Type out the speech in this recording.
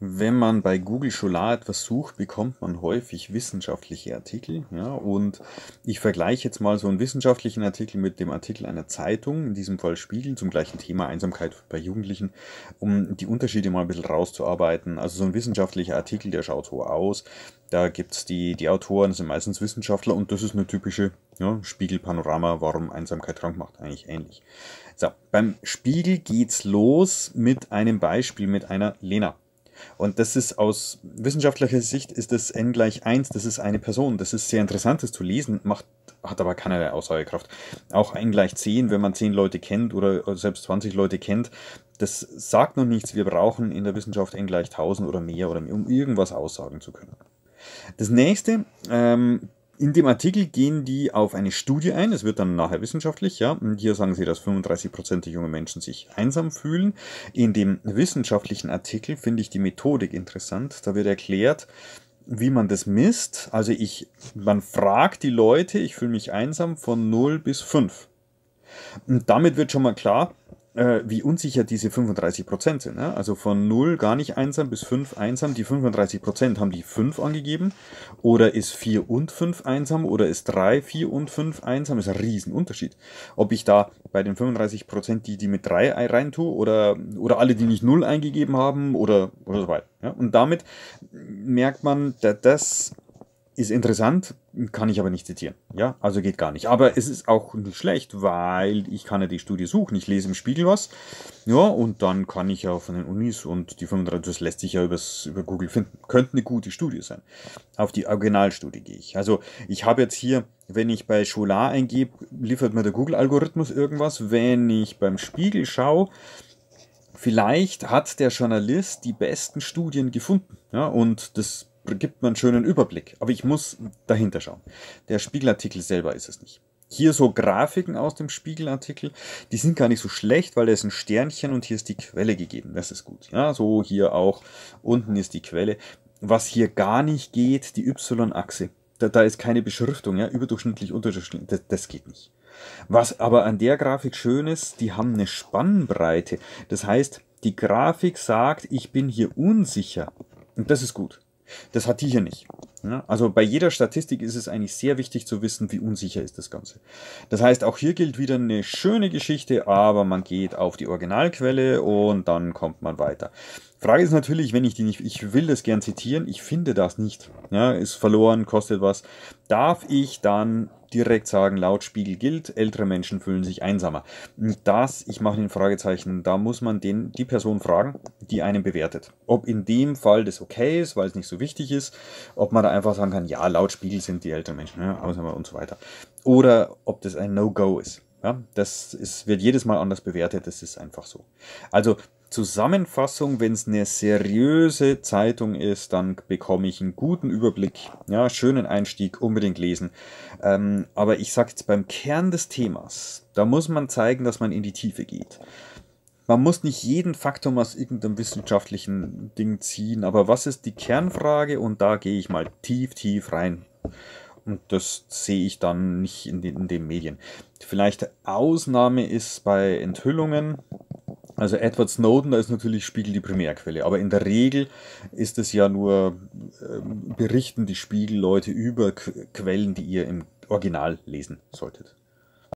Wenn man bei Google Scholar etwas sucht, bekommt man häufig wissenschaftliche Artikel. Ja, und ich vergleiche jetzt mal so einen wissenschaftlichen Artikel mit dem Artikel einer Zeitung, in diesem Fall Spiegel, zum gleichen Thema Einsamkeit bei Jugendlichen, um die Unterschiede mal ein bisschen rauszuarbeiten. Also so ein wissenschaftlicher Artikel, der schaut so aus. Da gibt es die, die Autoren, das sind meistens Wissenschaftler und das ist eine typische ja, spiegel warum Einsamkeit krank macht, eigentlich ähnlich. So, beim Spiegel geht's los mit einem Beispiel, mit einer Lena. Und das ist aus wissenschaftlicher Sicht ist das n gleich 1, das ist eine Person. Das ist sehr interessant, das zu lesen, macht, hat aber keinerlei Aussagekraft. Auch n gleich 10, wenn man 10 Leute kennt oder äh, selbst 20 Leute kennt, das sagt noch nichts. Wir brauchen in der Wissenschaft n gleich 1000 oder mehr, oder mehr um irgendwas aussagen zu können. Das nächste, ähm, in dem Artikel gehen die auf eine Studie ein, es wird dann nachher wissenschaftlich, ja. Und hier sagen sie, dass 35% Prozent der jungen Menschen sich einsam fühlen. In dem wissenschaftlichen Artikel finde ich die Methodik interessant. Da wird erklärt, wie man das misst. Also ich, man fragt die Leute, ich fühle mich einsam von 0 bis 5. Und damit wird schon mal klar, äh, wie unsicher diese 35 Prozent sind. Ne? Also von 0 gar nicht einsam bis 5 einsam. Die 35 Prozent haben die 5 angegeben. Oder ist 4 und 5 einsam? Oder ist 3, 4 und 5 einsam? Ist ein Riesenunterschied. Ob ich da bei den 35 Prozent die, die mit 3 rein tue oder, oder alle, die nicht 0 eingegeben haben oder, oder so weiter. Ja? Und damit merkt man, dass das ist interessant, kann ich aber nicht zitieren. Ja, also geht gar nicht. Aber es ist auch nicht schlecht, weil ich kann ja die Studie suchen. Ich lese im Spiegel was. Ja, und dann kann ich ja von den Unis und die 35, das lässt sich ja übers, über Google finden. Könnte eine gute Studie sein. Auf die Originalstudie gehe ich. Also ich habe jetzt hier, wenn ich bei Scholar eingebe, liefert mir der Google-Algorithmus irgendwas. Wenn ich beim Spiegel schaue, vielleicht hat der Journalist die besten Studien gefunden. Ja, und das gibt man einen schönen Überblick. Aber ich muss dahinter schauen. Der Spiegelartikel selber ist es nicht. Hier so Grafiken aus dem Spiegelartikel, die sind gar nicht so schlecht, weil da ist ein Sternchen und hier ist die Quelle gegeben. Das ist gut. Ja, so hier auch. Unten ist die Quelle. Was hier gar nicht geht, die Y-Achse. Da, da, ist keine Beschriftung, ja, überdurchschnittlich, unterdurchschnittlich, das, das geht nicht. Was aber an der Grafik schön ist, die haben eine Spannbreite. Das heißt, die Grafik sagt, ich bin hier unsicher. Und das ist gut. Das hat die hier nicht. Ne? Also bei jeder Statistik ist es eigentlich sehr wichtig zu wissen, wie unsicher ist das Ganze. Das heißt, auch hier gilt wieder eine schöne Geschichte, aber man geht auf die Originalquelle und dann kommt man weiter. Frage ist natürlich, wenn ich die nicht, ich will das gern zitieren, ich finde das nicht. Ja, ist verloren, kostet was. Darf ich dann direkt sagen, laut Spiegel gilt, ältere Menschen fühlen sich einsamer. Das, ich mache ein Fragezeichen, da muss man den, die Person fragen, die einen bewertet. Ob in dem Fall das okay ist, weil es nicht so wichtig ist, ob man da einfach sagen kann, ja, laut Spiegel sind die älteren Menschen, ja, Ausnahme und so weiter. Oder ob das ein No-Go ist. Ja, das ist, wird jedes Mal anders bewertet, das ist einfach so. Also Zusammenfassung, wenn es eine seriöse Zeitung ist, dann bekomme ich einen guten Überblick, ja, schönen Einstieg, unbedingt lesen. Ähm, aber ich sage jetzt beim Kern des Themas, da muss man zeigen, dass man in die Tiefe geht. Man muss nicht jeden Faktor aus irgendeinem wissenschaftlichen Ding ziehen, aber was ist die Kernfrage? Und da gehe ich mal tief, tief rein. Und das sehe ich dann nicht in den, in den Medien. Vielleicht Ausnahme ist bei Enthüllungen, also Edward Snowden, da ist natürlich Spiegel die Primärquelle, aber in der Regel ist es ja nur, äh, berichten die Spiegelleute über Quellen, die ihr im Original lesen solltet.